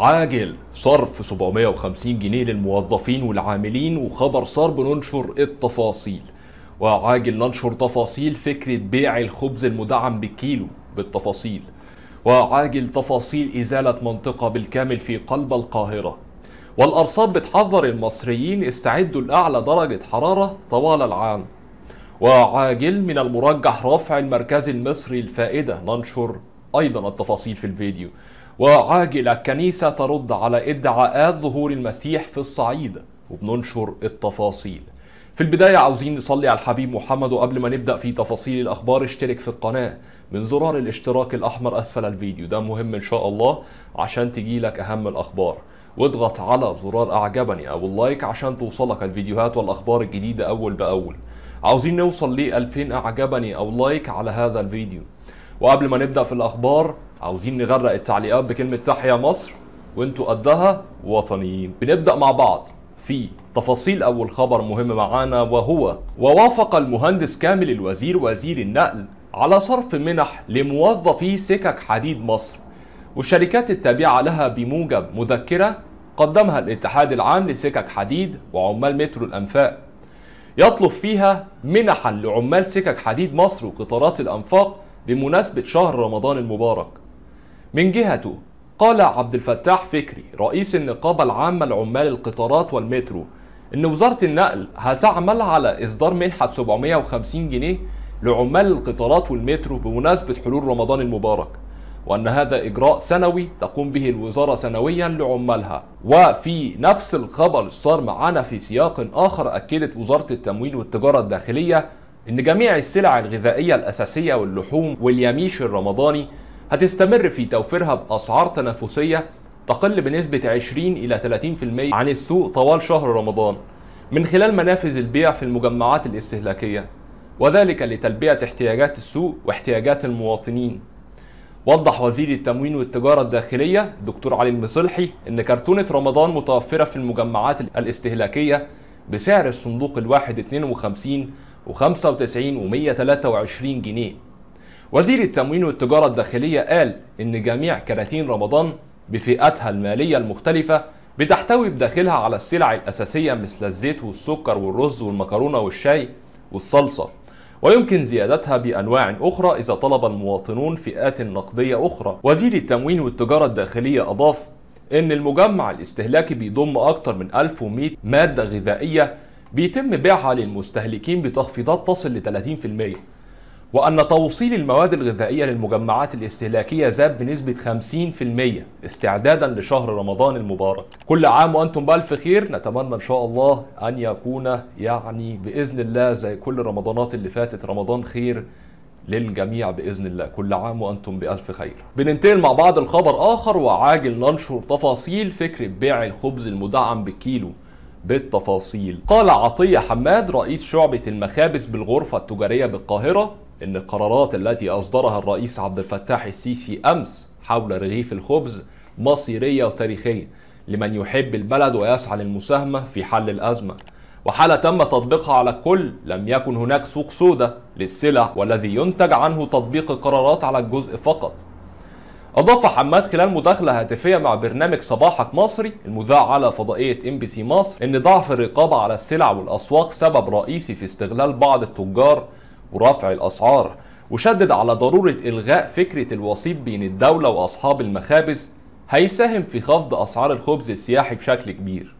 عاجل صرف 750 جنيه للموظفين والعاملين وخبر صار بننشر التفاصيل وعاجل ننشر تفاصيل فكرة بيع الخبز المدعم بالكيلو بالتفاصيل وعاجل تفاصيل إزالة منطقة بالكامل في قلب القاهرة والأرصاد بتحذر المصريين استعدوا لأعلى درجة حرارة طوال العام وعاجل من المرجح رفع المركز المصري الفائدة ننشر أيضا التفاصيل في الفيديو وعاجلة كنيسة ترد على ادعاءات ظهور المسيح في الصعيد وبننشر التفاصيل في البداية عاوزين نصلي على الحبيب محمد وقبل ما نبدأ في تفاصيل الأخبار اشترك في القناة من زرار الاشتراك الأحمر أسفل الفيديو ده مهم إن شاء الله عشان تجيلك أهم الأخبار واضغط على زرار أعجبني أو اللايك عشان توصلك الفيديوهات والأخبار الجديدة أول بأول عاوزين نوصل ل 2000 أعجبني أو لايك على هذا الفيديو وقبل ما نبدأ في الأخبار عاوزين نغرق التعليقات بكلمه تحيا مصر وانتوا قدها وطنيين بنبدا مع بعض في تفاصيل اول خبر مهم معانا وهو ووافق المهندس كامل الوزير وزير النقل على صرف منح لموظفي سكك حديد مصر والشركات التابعه لها بموجب مذكره قدمها الاتحاد العام لسكك حديد وعمال مترو الانفاق يطلب فيها منحا لعمال سكك حديد مصر وقطارات الانفاق بمناسبه شهر رمضان المبارك من جهته قال عبد الفتاح فكري رئيس النقابة العامة لعمال القطارات والمترو إن وزارة النقل هتعمل على إصدار منحة 750 جنيه لعمال القطارات والمترو بمناسبة حلول رمضان المبارك وأن هذا إجراء سنوي تقوم به الوزارة سنويا لعمالها وفي نفس الخبر صار معانا في سياق آخر أكدت وزارة التموين والتجارة الداخلية أن جميع السلع الغذائية الأساسية واللحوم واليميش الرمضاني هتستمر في توفيرها بأسعار تنافسية تقل بنسبة 20 إلى 30% عن السوق طوال شهر رمضان من خلال منافذ البيع في المجمعات الاستهلاكية وذلك لتلبية احتياجات السوق واحتياجات المواطنين وضح وزير التموين والتجارة الداخلية دكتور علي المصلحي أن كرتونة رمضان متوفرة في المجمعات الاستهلاكية بسعر الصندوق الواحد 52 و95 و123 جنيه وزير التموين والتجارة الداخلية قال إن جميع كراتين رمضان بفئاتها المالية المختلفة بتحتوي بداخلها على السلع الأساسية مثل الزيت والسكر والرز والمكرونة والشاي والصلصة ويمكن زيادتها بأنواع أخرى إذا طلب المواطنون فئات نقدية أخرى وزير التموين والتجارة الداخلية أضاف إن المجمع الاستهلاكي بيضم أكثر من 1100 مادة غذائية بيتم بيعها للمستهلكين بتخفيضات تصل ل 30% وأن توصيل المواد الغذائية للمجمعات الاستهلاكية زاد بنسبة 50% استعدادا لشهر رمضان المبارك كل عام وأنتم بألف خير نتمنى إن شاء الله أن يكون يعني بإذن الله زي كل رمضانات اللي فاتت رمضان خير للجميع باذن الله كل عام وانتم بالف خير بننتقل مع بعض الخبر اخر وعاجل ننشر تفاصيل فكره بيع الخبز المدعم بالكيلو بالتفاصيل قال عطيه حماد رئيس شعبه المخابز بالغرفه التجاريه بالقاهره ان القرارات التي اصدرها الرئيس عبد الفتاح السيسي امس حول رغيف الخبز مصيريه وتاريخيه لمن يحب البلد ويسعى للمساهمه في حل الازمه وحالة تم تطبيقها على الكل لم يكن هناك سوق سوداء للسلع والذي ينتج عنه تطبيق القرارات على الجزء فقط أضاف حماد خلال مداخلة هاتفية مع برنامج صباحك مصري المذاع على فضائية ام بي سي مصر إن ضعف الرقابة على السلع والأسواق سبب رئيسي في استغلال بعض التجار ورفع الأسعار وشدد على ضرورة إلغاء فكرة الوسيط بين الدولة وأصحاب المخابز هيساهم في خفض أسعار الخبز السياحي بشكل كبير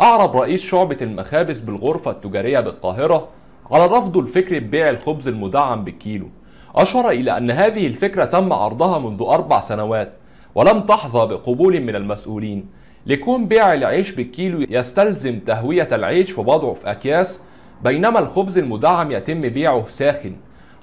أعرب رئيس شعبة المخابز بالغرفة التجارية بالقاهرة على رفضه لفكرة بيع الخبز المدعم بالكيلو أشار إلى أن هذه الفكرة تم عرضها منذ أربع سنوات ولم تحظى بقبول من المسؤولين لكون بيع العيش بالكيلو يستلزم تهوية العيش ووضعه في أكياس بينما الخبز المدعم يتم بيعه ساخن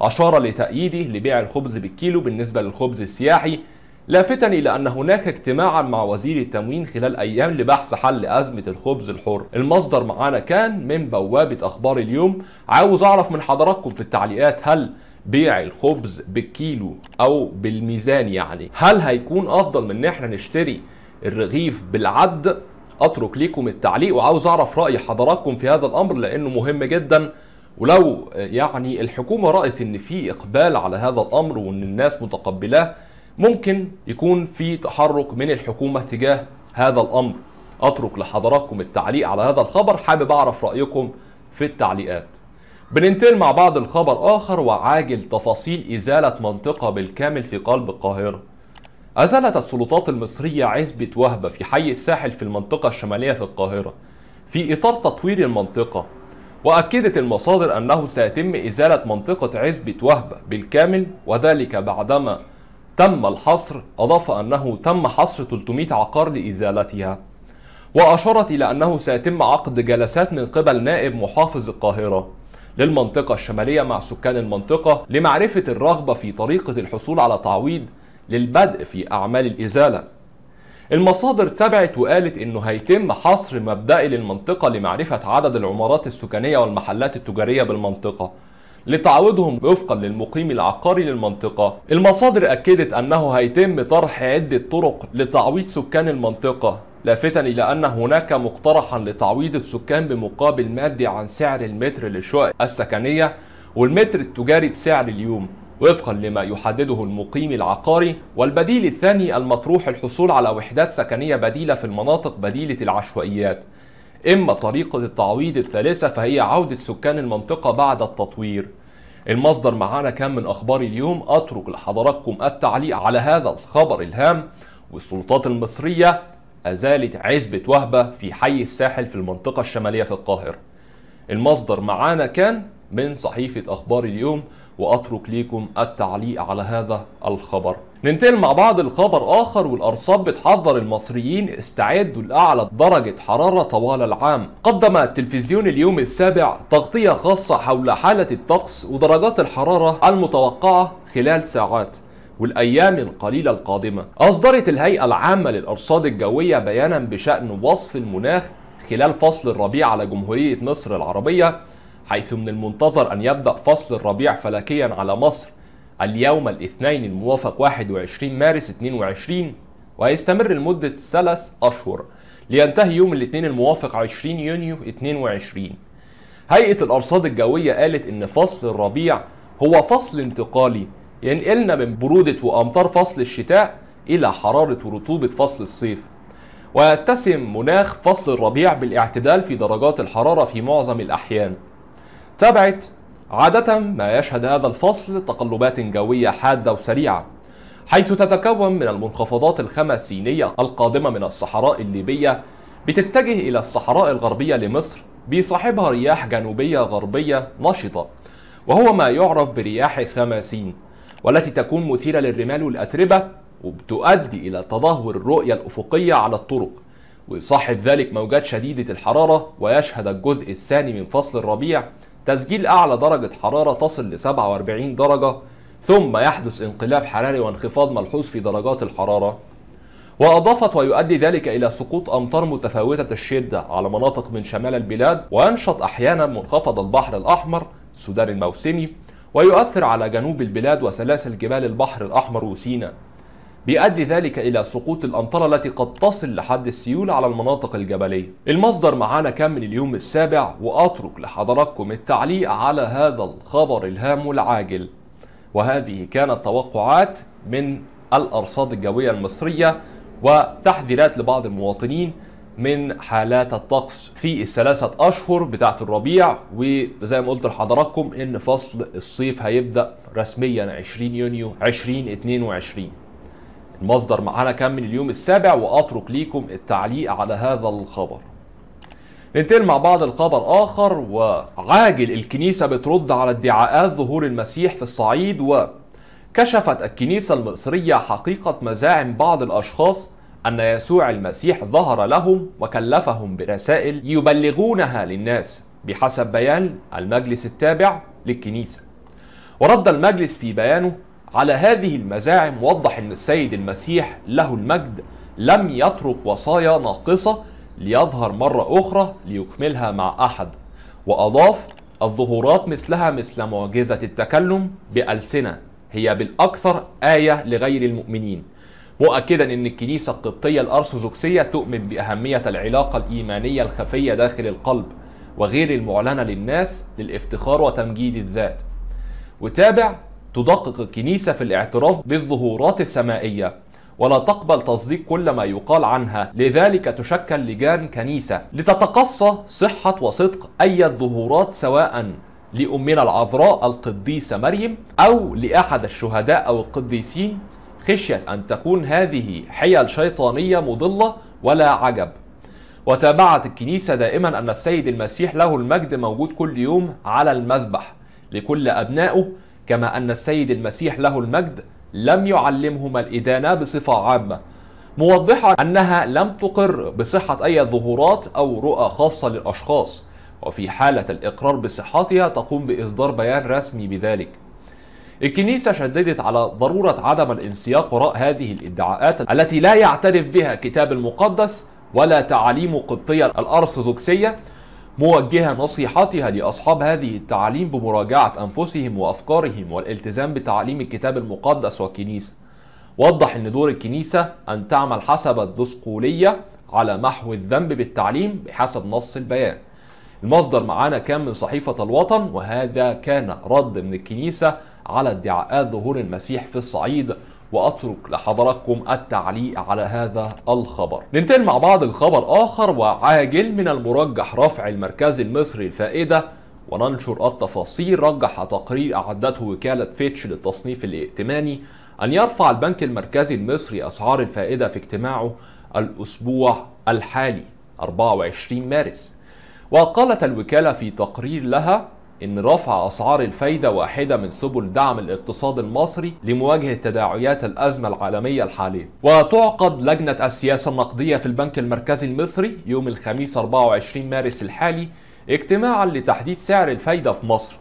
أشار لتأييده لبيع الخبز بالكيلو بالنسبة للخبز السياحي لافتا إلى أن هناك اجتماعا مع وزير التموين خلال أيام لبحث حل أزمة الخبز الحر المصدر معانا كان من بوابة أخبار اليوم عاوز أعرف من حضراتكم في التعليقات هل بيع الخبز بالكيلو أو بالميزان يعني هل هيكون أفضل من إن احنا نشتري الرغيف بالعد اترك ليكم التعليق وعاوز اعرف راي حضراتكم في هذا الامر لانه مهم جدا ولو آه، يعني الحكومه رات ان في اقبال على هذا الامر وان الناس متقبلاه ممكن يكون في تحرك من الحكومه تجاه هذا الامر اترك لحضراتكم التعليق على هذا الخبر حابب اعرف رايكم في التعليقات بننتقل مع بعض الخبر اخر وعاجل تفاصيل ازاله منطقه بالكامل في قلب القاهره أزالت السلطات المصرية عزبة وهبة في حي الساحل في المنطقة الشمالية في القاهرة في إطار تطوير المنطقة وأكدت المصادر أنه سيتم إزالة منطقة عزبة وهبة بالكامل وذلك بعدما تم الحصر أضاف أنه تم حصر 300 عقار لإزالتها وأشارت إلى أنه سيتم عقد جلسات من قبل نائب محافظ القاهرة للمنطقة الشمالية مع سكان المنطقة لمعرفة الرغبة في طريقة الحصول على تعويض للبدء في أعمال الإزالة المصادر تابعت وقالت انه هيتم حصر مبدئي للمنطقة لمعرفة عدد العمارات السكانية والمحلات التجارية بالمنطقة لتعويضهم وفقا للمقيم العقاري للمنطقة المصادر أكدت أنه هيتم طرح عدة طرق لتعويض سكان المنطقة لافتا إلى أن هناك مقترحا لتعويض السكان بمقابل مادي عن سعر المتر للشقق السكنية والمتر التجاري بسعر اليوم وفقا لما يحدده المقيم العقاري والبديل الثاني المطروح الحصول على وحدات سكنية بديلة في المناطق بديلة العشوائيات إما طريقة التعويض الثالثة فهي عودة سكان المنطقة بعد التطوير المصدر معانا كان من أخبار اليوم أترك لحضراتكم التعليق على هذا الخبر الهام والسلطات المصرية أزالت عزبة وهبة في حي الساحل في المنطقة الشمالية في القاهرة المصدر معانا كان من صحيفة أخبار اليوم وأترك ليكم التعليق على هذا الخبر ننتقل مع بعض الخبر آخر والأرصاد بتحذر المصريين استعدوا لأعلى درجة حرارة طوال العام قدم التلفزيون اليوم السابع تغطية خاصة حول حالة الطقس ودرجات الحرارة المتوقعة خلال ساعات والأيام القليلة القادمة أصدرت الهيئة العامة للأرصاد الجوية بيانا بشأن وصف المناخ خلال فصل الربيع على جمهورية مصر العربية حيث من المنتظر أن يبدأ فصل الربيع فلكيا على مصر اليوم الاثنين الموافق 21 مارس 22 ويستمر لمدة ثلاث أشهر لينتهي يوم الاثنين الموافق 20 يونيو 22 هيئة الأرصاد الجوية قالت إن فصل الربيع هو فصل انتقالي ينقلنا من برودة وأمطار فصل الشتاء إلى حرارة ورطوبة فصل الصيف ويتسم مناخ فصل الربيع بالاعتدال في درجات الحرارة في معظم الأحيان تابعت عادة ما يشهد هذا الفصل تقلبات جوية حادة وسريعة حيث تتكون من المنخفضات الخمسينية القادمة من الصحراء الليبية بتتجه إلى الصحراء الغربية لمصر بيصاحبها رياح جنوبية غربية نشطة وهو ما يعرف برياح الخماسين والتي تكون مثيرة للرمال والأتربة وبتؤدي إلى تدهور الرؤية الأفقية على الطرق ويصاحب ذلك موجات شديدة الحرارة ويشهد الجزء الثاني من فصل الربيع تسجيل أعلى درجة حرارة تصل ل 47 درجة ثم يحدث انقلاب حراري وانخفاض ملحوظ في درجات الحرارة وأضافت ويؤدي ذلك إلى سقوط أمطار متفاوتة الشدة على مناطق من شمال البلاد وينشط أحيانا منخفض البحر الأحمر السودان الموسمي ويؤثر على جنوب البلاد وسلاسل جبال البحر الأحمر وسيناء بيؤدي ذلك إلى سقوط الأمطار التي قد تصل لحد السيول على المناطق الجبلية المصدر معانا كان من اليوم السابع وأترك لحضراتكم التعليق على هذا الخبر الهام والعاجل وهذه كانت توقعات من الأرصاد الجوية المصرية وتحذيرات لبعض المواطنين من حالات الطقس في الثلاثة أشهر بتاعة الربيع وزي ما قلت لحضراتكم إن فصل الصيف هيبدأ رسميا 20 يونيو 2022 المصدر معانا كان من اليوم السابع واترك ليكم التعليق على هذا الخبر ننتقل مع بعض الخبر آخر وعاجل الكنيسة بترد على ادعاءات ظهور المسيح في الصعيد وكشفت الكنيسة المصرية حقيقة مزاعم بعض الأشخاص أن يسوع المسيح ظهر لهم وكلفهم برسائل يبلغونها للناس بحسب بيان المجلس التابع للكنيسة ورد المجلس في بيانه على هذه المزاعم وضح أن السيد المسيح له المجد لم يترك وصايا ناقصة ليظهر مرة أخرى ليكملها مع أحد وأضاف الظهورات مثلها مثل معجزة التكلم بألسنة هي بالأكثر آية لغير المؤمنين مؤكدا أن الكنيسة القبطية الأرثوذكسية تؤمن بأهمية العلاقة الإيمانية الخفية داخل القلب وغير المعلنة للناس للافتخار وتمجيد الذات وتابع تدقق الكنيسة في الاعتراف بالظهورات السمائية ولا تقبل تصديق كل ما يقال عنها لذلك تشكل لجان كنيسة لتتقصى صحة وصدق أي ظهورات سواء لأمنا العذراء القديسة مريم أو لأحد الشهداء أو القديسين خشية أن تكون هذه حيل شيطانية مضلة ولا عجب وتابعت الكنيسة دائما أن السيد المسيح له المجد موجود كل يوم على المذبح لكل أبنائه كما أن السيد المسيح له المجد لم يعلمهما الإدانة بصفة عامة موضحة أنها لم تقر بصحة أي ظهورات أو رؤى خاصة للأشخاص وفي حالة الإقرار بصحتها تقوم بإصدار بيان رسمي بذلك الكنيسة شددت على ضرورة عدم الانسياق وراء هذه الادعاءات التي لا يعترف بها كتاب المقدس ولا تعاليم قبطية الأرثوذكسية موجها نصيحتها لأصحاب هذه التعاليم بمراجعة أنفسهم وأفكارهم والالتزام بتعاليم الكتاب المقدس والكنيسة وضح أن دور الكنيسة أن تعمل حسب الدسقولية على محو الذنب بالتعليم بحسب نص البيان المصدر معانا كان من صحيفة الوطن وهذا كان رد من الكنيسة على ادعاءات ظهور المسيح في الصعيد وأترك لحضراتكم التعليق على هذا الخبر ننتقل مع بعض لخبر آخر وعاجل من المرجح رفع المركز المصري الفائدة وننشر التفاصيل رجح تقرير أعدته وكالة فيتش للتصنيف الائتماني أن يرفع البنك المركزي المصري أسعار الفائدة في اجتماعه الأسبوع الحالي 24 مارس وقالت الوكالة في تقرير لها ان رفع اسعار الفايده واحده من سبل دعم الاقتصاد المصري لمواجهه تداعيات الازمه العالميه الحاليه. وتعقد لجنه السياسه النقديه في البنك المركزي المصري يوم الخميس 24 مارس الحالي اجتماعا لتحديد سعر الفايده في مصر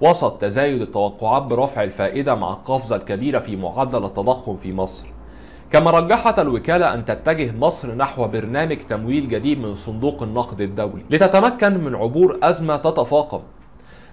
وسط تزايد التوقعات برفع الفائده مع القفزه الكبيره في معدل التضخم في مصر. كما رجحت الوكالة أن تتجه مصر نحو برنامج تمويل جديد من صندوق النقد الدولي لتتمكن من عبور أزمة تتفاقم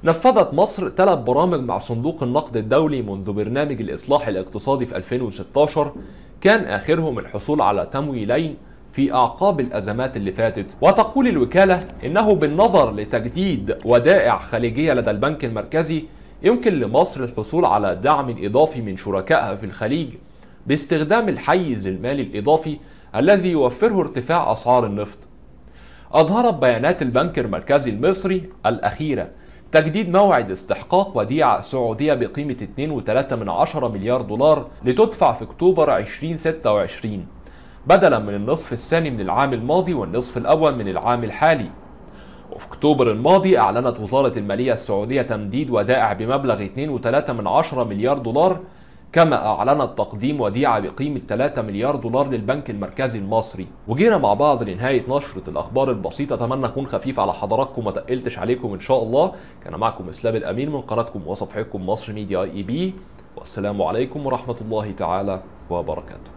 نفذت مصر ثلاث برامج مع صندوق النقد الدولي منذ برنامج الإصلاح الاقتصادي في 2016 كان آخرهم الحصول على تمويلين في أعقاب الأزمات اللي فاتت وتقول الوكالة إنه بالنظر لتجديد ودائع خليجية لدى البنك المركزي يمكن لمصر الحصول على دعم إضافي من شركائها في الخليج باستخدام الحيز المالي الإضافي الذي يوفره ارتفاع أسعار النفط أظهرت بيانات البنك المركزي المصري الأخيرة تجديد موعد استحقاق وديعة سعودية بقيمة 2.3 مليار دولار لتدفع في أكتوبر 2026 بدلا من النصف الثاني من العام الماضي والنصف الأول من العام الحالي وفي أكتوبر الماضي أعلنت وزارة المالية السعودية تمديد ودائع بمبلغ 2.3 مليار دولار كما أعلنت تقديم وديعة بقيمة 3 مليار دولار للبنك المركزي المصري وجينا مع بعض لنهاية نشرة الأخبار البسيطة أتمنى أكون خفيف على حضراتكم وما تقلتش عليكم إن شاء الله كان معكم إسلام الأمين من قناتكم وصفحتكم مصر ميديا اي بي والسلام عليكم ورحمة الله تعالى وبركاته